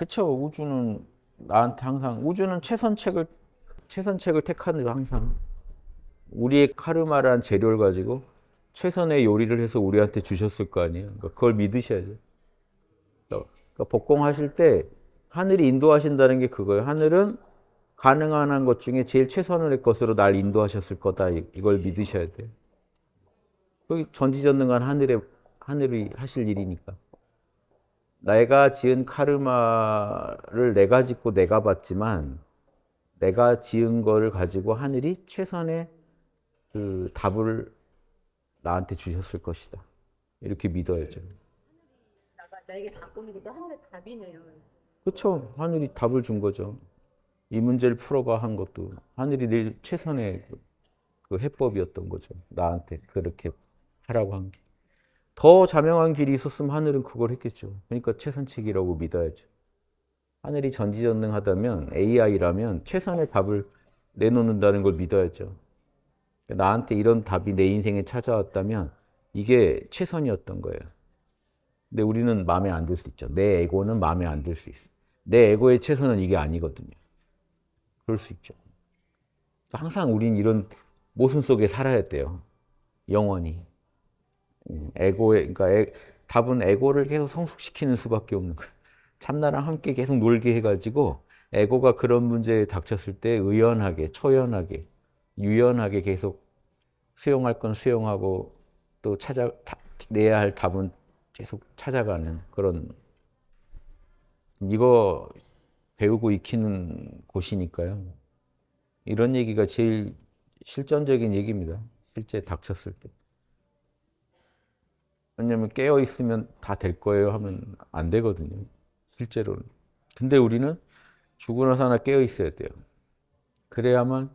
그쵸 우주는 나한테 항상 우주는 최선책을 최선책을 택하는 거 항상 우리의 카르마란 재료를 가지고 최선의 요리를 해서 우리한테 주셨을 거 아니에요. 그러니까 그걸 믿으셔야죠. 그러니까 복공하실 때 하늘이 인도하신다는 게 그거예요. 하늘은 가능한 한 것 중에 제일 최선의 것으로 날 인도하셨을 거다. 이걸 믿으셔야 돼요. 전지전능한 하늘에 하늘이 하실 일이니까. 내가 지은 카르마를 내가 짓고 내가 받지만 내가 지은 거를 가지고 하늘이 최선의 그 답을 나한테 주셨을 것이다. 이렇게 믿어야죠. 네. 나에게 바꾸니까 하늘의 답이네요. 그렇죠. 하늘이 답을 준 거죠. 이 문제를 풀어봐 한 것도 하늘이 늘 최선의 그, 그 해법이었던 거죠. 나한테 그렇게 하라고 한 게. 더 자명한 길이 있었으면 하늘은 그걸 했겠죠. 그러니까 최선책이라고 믿어야죠. 하늘이 전지전능하다면 AI라면 최선의 답을 내놓는다는 걸 믿어야죠. 나한테 이런 답이 내 인생에 찾아왔다면 이게 최선이었던 거예요. 근데 우리는 마음에 안 들 수 있죠. 내 에고는 마음에 안 들 수있어내 에고의 최선은 이게 아니거든요. 그럴 수 있죠. 항상 우린 이런 모순 속에 살아야 돼요. 영원히. 에고에 그러니까 에, 답은 에고를 계속 성숙시키는 수밖에 없는 거예요. 참나랑 함께 계속 놀게 해가지고 에고가 그런 문제에 닥쳤을 때 의연하게, 초연하게, 유연하게 계속 수용할 건 수용하고 또 찾아 내야 할 답은 계속 찾아가는 그런 이거 배우고 익히는 곳이니까요. 이런 얘기가 제일 실전적인 얘기입니다. 실제 닥쳤을 때. 왜냐면 깨어 있으면 다 될 거예요 하면 안 되거든요. 실제로는. 근데 우리는 죽으나 사나 깨어 있어야 돼요. 그래야만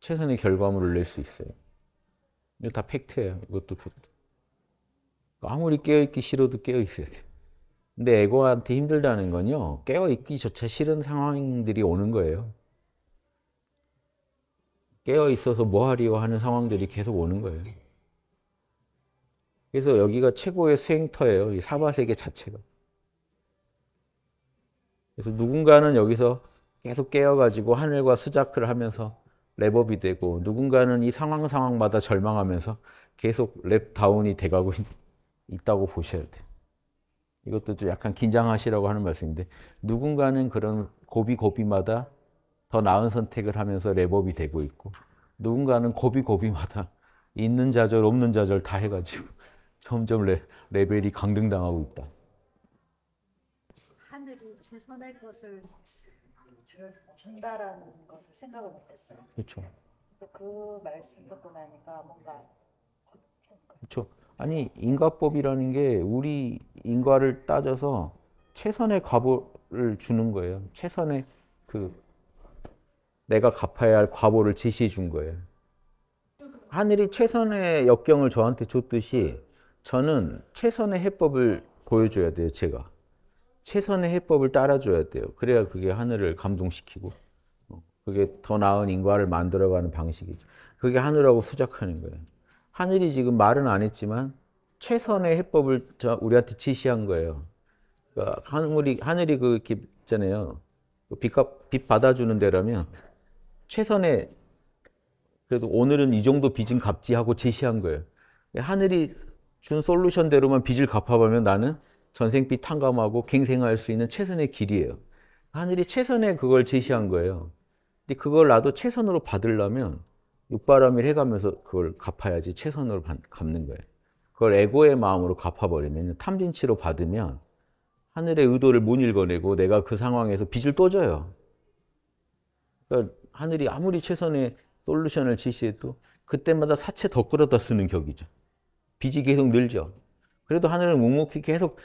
최선의 결과물을 낼 수 있어요. 이거 다 팩트예요. 이것도 팩트. 아무리 깨어 있기 싫어도 깨어 있어야 돼요. 근데 에고한테 힘들다는 건요. 깨어 있기조차 싫은 상황들이 오는 거예요. 깨어 있어서 뭐 하려고 하는 상황들이 계속 오는 거예요. 그래서 여기가 최고의 수행터예요. 이 사바세계 자체가. 그래서 누군가는 여기서 계속 깨어가지고 하늘과 수자크를 하면서 랩업이 되고 누군가는 이 상황 상황마다 절망하면서 계속 랩다운이 돼가고 있, 다고 보셔야 돼요. 이것도 좀 약간 긴장하시라고 하는 말씀인데 누군가는 그런 고비고비마다 더 나은 선택을 하면서 랩업이 되고 있고 누군가는 고비고비마다 있는 좌절 없는 좌절 다 해가지고 점점 레, 레벨이 강등당하고 있다. 하늘이 제 선의 것을 준다라는 것을 생각을 못했어요. 그렇죠. 그 말씀 듣고 나니까 뭔가 그렇죠. 아니 인과법이라는 게 우리 인과를 따져서 최선의 과보를 주는 거예요. 최선의 그 내가 갚아야 할 과보를 제시해 준 거예요. 하늘이 최선의 역경을 저한테 줬듯이 저는 최선의 해법을 보여줘야 돼요, 제가. 최선의 해법을 따라줘야 돼요. 그래야 그게 하늘을 감동시키고, 뭐, 그게 더 나은 인과를 만들어가는 방식이죠. 그게 하늘하고 수작하는 거예요. 하늘이 지금 말은 안 했지만, 최선의 해법을 저 우리한테 지시한 거예요. 그러니까 하늘이, 하늘이 그, 있잖아요. 빚값, 그 빚 받아주는 데라면, 최선의, 그래도 오늘은 이 정도 빚은 갚지 하고 제시한 거예요. 하늘이 준 솔루션대로만 빚을 갚아보면 나는 전생빚 탕감하고 갱생할 수 있는 최선의 길이에요. 하늘이 최선의 그걸 제시한 거예요. 근데 그걸 나도 최선으로 받으려면 육바람일 해가면서 그걸 갚아야지 최선으로 갚는 거예요. 그걸 에고의 마음으로 갚아버리면 탐진치로 받으면 하늘의 의도를 못 읽어내고 내가 그 상황에서 빚을 또 져요. 그러니까 하늘이 아무리 최선의 솔루션을 제시해도 그때마다 사채 더끌어다 쓰는 격이죠. 빚이 계속 늘죠. 그래도 하늘은 묵묵히 계속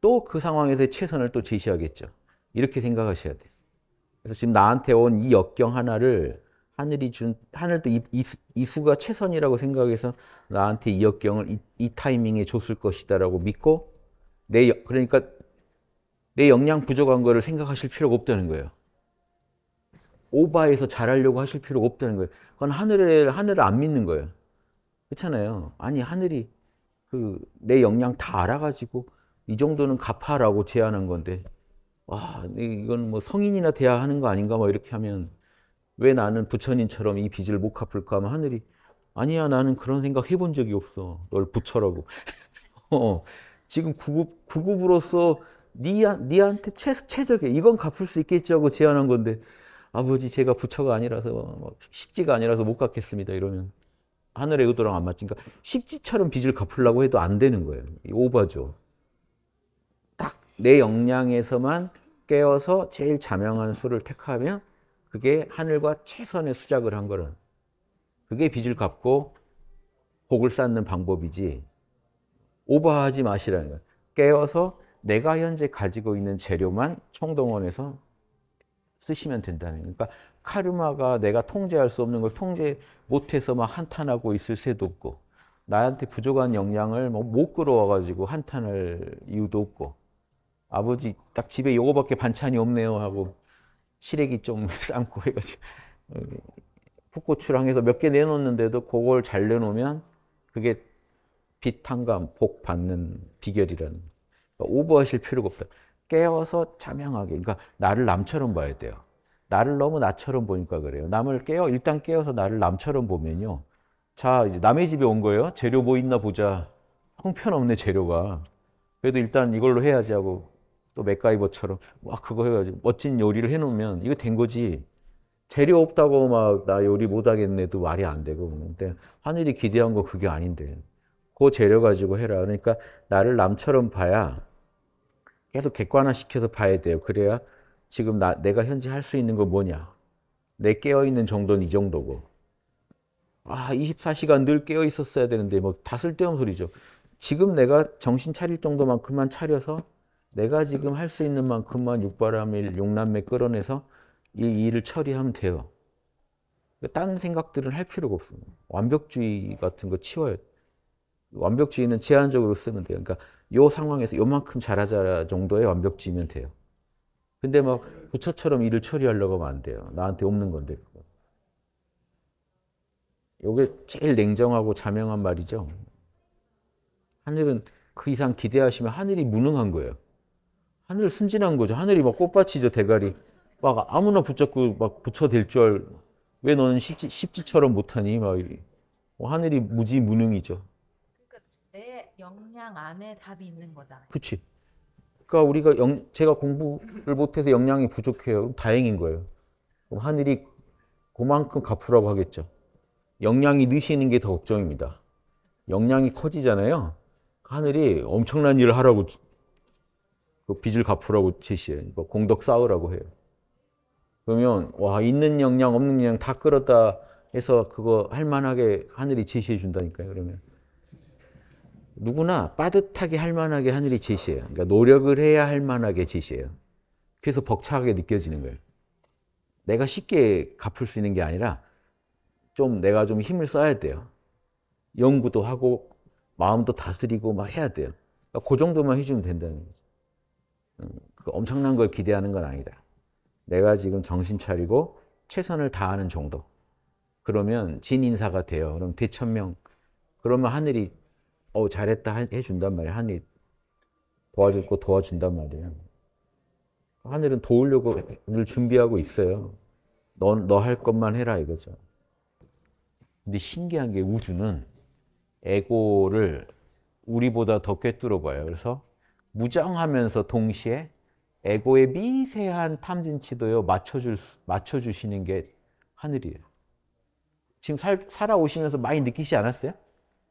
또 그 상황에서 의 최선을 또 제시하겠죠. 이렇게 생각하셔야 돼요. 그래서 지금 나한테 온 이 역경 하나를 하늘이 준, 하늘도 이, 이, 이, 수가 최선이라고 생각해서 나한테 이 역경을 이, 이 타이밍에 줬을 것이다라고 믿고 내, 그러니까 내 역량 부족한 거를 생각하실 필요가 없다는 거예요. 오바해서 잘하려고 하실 필요가 없다는 거예요. 그건 하늘을, 하늘을 안 믿는 거예요. 그렇잖아요. 아니, 하늘이 그내 역량 다 알아가지고 이 정도는 갚아라고 제안한 건데 와 이건 뭐 성인이나 돼야 하는 거 아닌가 뭐 이렇게 하면 왜 나는 부처님처럼 이 빚을 못 갚을까 하면 하늘이 아니야 나는 그런 생각 해본 적이 없어 널 부처라고 어, 지금 구급 구급으로서 니, 한테 최, 최적의 이건 갚을 수 있겠지 하고 제안한 건데 아버지 제가 부처가 아니라서 쉽지가 뭐 아니라서 못 갚겠습니다 이러면 하늘의 의도랑 안 맞으니까 십지처럼 빚을 갚으려고 해도 안 되는 거예요. 오버죠. 딱 내 역량에서만 깨어서 제일 자명한 수를 택하면 그게 하늘과 최선의 수작을 한 거는 그게 빚을 갚고 복을 쌓는 방법이지 오버하지 마시라는 거예요. 깨어서 내가 현재 가지고 있는 재료만 총동원해서 쓰시면 된다는 거예요. 그러니까 카르마가 내가 통제할 수 없는 걸 통제 못해서 막 한탄하고 있을 새도 없고 나한테 부족한 영향을 뭐 못 끌어와가지고 한탄할 이유도 없고 아버지 딱 집에 요거밖에 반찬이 없네요 하고 시래기 좀 삶고 해가지고 풋고추랑 해서 몇 개 내놓는데도 그걸 잘 내놓으면 그게 비탄감, 복 받는 비결이라는 그러니까 오버하실 필요가 없다. 깨워서 자명하게, 그러니까 나를 남처럼 봐야 돼요. 나를 너무 나처럼 보니까 그래요. 남을 깨어 일단 깨어서 나를 남처럼 보면요. 자 이제 남의 집에 온 거예요. 재료 뭐 있나 보자. 형편없네 재료가. 그래도 일단 이걸로 해야지 하고 또 맥가이버처럼 와 그거 해가지고 멋진 요리를 해놓으면 이거 된 거지. 재료 없다고 막 나 요리 못하겠네도 말이 안 되고 근데 하늘이 기대한 거 그게 아닌데 그 재료 가지고 해라. 그러니까 나를 남처럼 봐야 계속 객관화시켜서 봐야 돼요. 그래야 지금 나, 내가 현재 할 수 있는 거 뭐냐? 내 깨어있는 정도는 이 정도고. 아, 24시간 늘 깨어있었어야 되는데, 뭐, 다 쓸데없는 소리죠. 지금 내가 정신 차릴 정도만큼만 차려서 내가 지금 할 수 있는 만큼만 육바람일, 용남매 끌어내서 이 일을 처리하면 돼요. 딴 생각들은 할 필요가 없습니 완벽주의 같은 거 치워요. 완벽주의는 제한적으로 쓰면 돼요. 그러니까 요 상황에서 요만큼 잘하자 정도의 완벽주의면 돼요. 근데 막 뭐 부처처럼 일을 처리하려고 하면 안 돼요. 나한테 없는 건데. 요게 제일 냉정하고 자명한 말이죠. 하늘은 그 이상 기대하시면 하늘이 무능한 거예요. 하늘 순진한 거죠. 하늘이 막 꽃밭이죠, 대가리. 막 아무나 붙잡고 막 붙여댈 줄, 왜 너는 십지, 십지처럼 못하니? 막 이리. 뭐 하늘이 무지 무능이죠. 그러니까 내 역량 안에 답이 있는 거잖아요. 그치. 그러니까 우리가 영, 제가 공부를 못해서 역량이 부족해요. 다행인 거예요. 그럼 하늘이 그만큼 갚으라고 하겠죠. 역량이 느시는 게 더 걱정입니다. 역량이 커지잖아요. 하늘이 엄청난 일을 하라고 그 빚을 갚으라고 제시해요. 뭐 공덕 쌓으라고 해요. 그러면 와 있는 역량 없는 역량 다 끌었다 해서 그거 할 만하게 하늘이 제시해 준다니까요. 그러면 누구나 빠듯하게 할 만하게 하늘이 제시예요 그러니까 노력을 해야 할 만하게 지시예요. 그래서 벅차게 느껴지는 거예요. 내가 쉽게 갚을 수 있는 게 아니라 좀 내가 좀 힘을 써야 돼요. 연구도 하고 마음도 다스리고 막 해야 돼요. 그러니까 그 정도만 해주면 된다는 거죠. 음, 그 엄청난 걸 기대하는 건 아니다. 내가 지금 정신 차리고 최선을 다하는 정도. 그러면 진인사가 돼요. 그럼 대천명. 그러면 하늘이 어 잘했다 해준단 말이야. 하늘이 도와주고 도와준단 말이에 하늘은 도우려고 늘 준비하고 있어요. 너너 할 것만 해라 이거죠. 근데 신기한 게 우주는 에고를 우리보다 더 꿰뚫어 봐요. 그래서 무장하면서 동시에 에고의 미세한 탐진치도요 맞춰줄 맞춰주시는 게 하늘이에요. 지금 살, 살아오시면서 많이 느끼지 않았어요?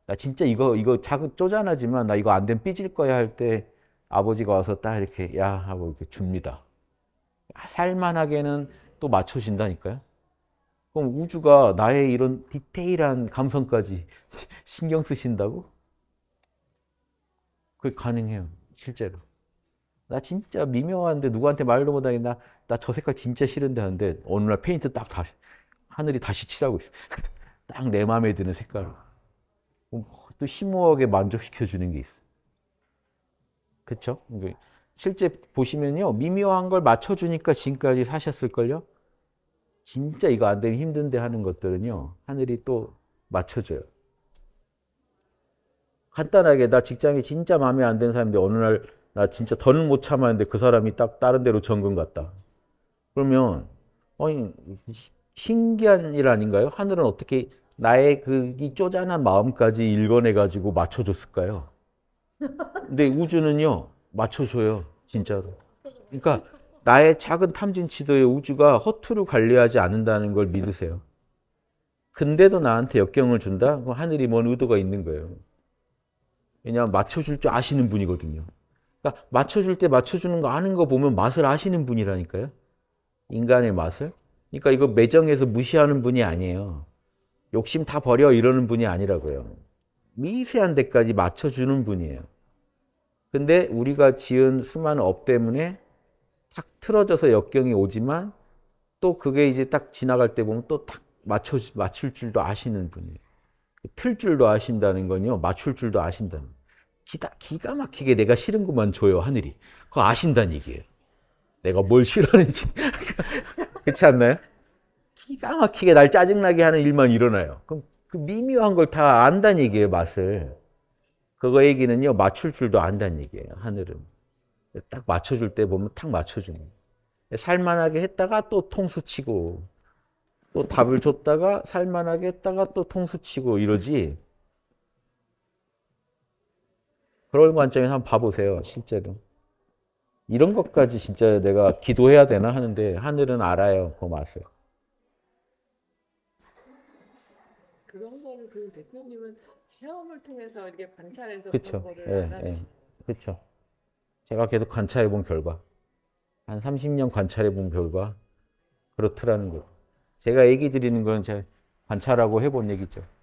나 진짜 이거 이거 자극 쪼잔하지만 나 이거 안 되면 삐질 거야 할 때 아버지가 와서 딱 이렇게 야 하고 이렇게 줍니다. 아, 살만하게는 또 맞춰진다니까요. 그럼 우주가 나의 이런 디테일한 감성까지 신경 쓰신다고? 그게 가능해요. 실제로. 나 진짜 미묘한데 누구한테 말도 못하게 나, 나 저 색깔 진짜 싫은데 하는데 어느 날 페인트 딱 다시 하늘이 다시 칠하고 있어. 딱 내 마음에 드는 색깔로. 또 심오하게 만족시켜 주는 게있어 그렇죠? 실제 보시면요. 미묘한 걸 맞춰 주니까 지금까지 사셨을 걸요. 진짜 이거 안 되면 힘든데 하는 것들은요. 하늘이 또 맞춰 줘요. 간단하게 나 직장이 진짜 마음에 안 드는 사람인데 어느 날 나 진짜 더는 못 참았는데 그 사람이 딱 다른 데로 전근 갔다. 그러면 아니 신기한 일 아닌가요? 하늘은 어떻게 나의 그이 쪼잔한 마음까지 읽어내가지고 맞춰줬을까요? 근데 우주는요, 맞춰줘요. 진짜로. 그러니까 나의 작은 탐진치도의 우주가 허투루 관리하지 않는다는 걸 믿으세요. 근데도 나한테 역경을 준다? 그 하늘이 뭔 의도가 있는 거예요. 왜냐하면 맞춰줄 줄 아시는 분이거든요. 그러니까 맞춰줄 때 맞춰주는 거 아는 거 보면 맛을 아시는 분이라니까요. 인간의 맛을. 그러니까 이거 매정해서 무시하는 분이 아니에요. 욕심 다 버려 이러는 분이 아니라고요. 미세한 데까지 맞춰주는 분이에요. 근데 우리가 지은 수많은 업 때문에 탁 틀어져서 역경이 오지만 또 그게 이제 딱 지나갈 때 보면 또 딱 맞춰 맞출 줄도 아시는 분이에요. 틀 줄도 아신다는 건요, 맞출 줄도 아신다는. 기다, 기가 막히게 내가 싫은 것만 줘요, 하늘이. 그거 아신다는 얘기예요. 내가 뭘 싫어하는지. 그렇지 않나요? 기가 막히게 날 짜증나게 하는 일만 일어나요. 그럼 그 미묘한 걸 다 안다는 얘기예요, 맛을. 그거 얘기는요, 맞출 줄도 안다는 얘기예요, 하늘은. 딱 맞춰줄 때 보면 탁 맞춰주는 거예요. 살만하게 했다가 또 통수치고, 또 답을 줬다가 살만하게 했다가 또 통수치고 이러지. 그런 관점에서 한번 봐보세요, 실제로. 이런 것까지 진짜 내가 기도해야 되나 하는데, 하늘은 알아요, 그 맛을. 그런 거를 그 대표님은 체험을 통해서 이렇게 관찰해서 그쵸. 그런 거를 예, 예. 그렇죠. 제가 계속 관찰해 본 결과 한 30년 관찰해 본 결과 그렇더라는 거 제가 얘기 드리는 건 제가 관찰하고 해 본 얘기죠.